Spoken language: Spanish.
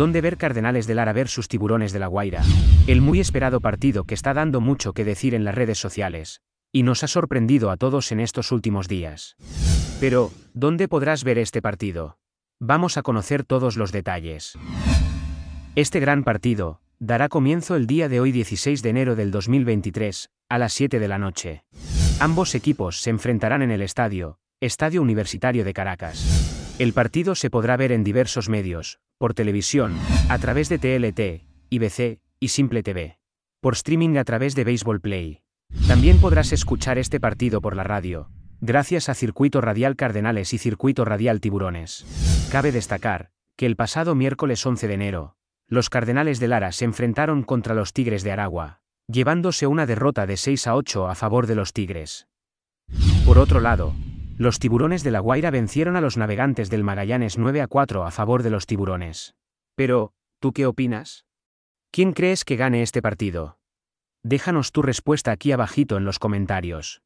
¿Dónde ver Cardenales de Lara sus Tiburones de la Guaira? El muy esperado partido que está dando mucho que decir en las redes sociales, y nos ha sorprendido a todos en estos últimos días. Pero, ¿dónde podrás ver este partido? Vamos a conocer todos los detalles. Este gran partido, dará comienzo el día de hoy 16 de enero del 2023, a las 7 de la noche. Ambos equipos se enfrentarán en el estadio, Estadio Universitario de Caracas. El partido se podrá ver en diversos medios, por televisión, a través de TLT, IBC y Simple TV, por streaming a través de Baseball Play. También podrás escuchar este partido por la radio, gracias a Circuito Radial Cardenales y Circuito Radial Tiburones. Cabe destacar que el pasado miércoles 11 de enero, los Cardenales de Lara se enfrentaron contra los Tigres de Aragua, llevándose una derrota de 6 a 8 a favor de los Tigres. Por otro lado, los tiburones de La Guaira vencieron a los navegantes del Magallanes 9 a 4 a favor de los tiburones. Pero, ¿tú qué opinas? ¿Quién crees que gane este partido? Déjanos tu respuesta aquí abajito en los comentarios.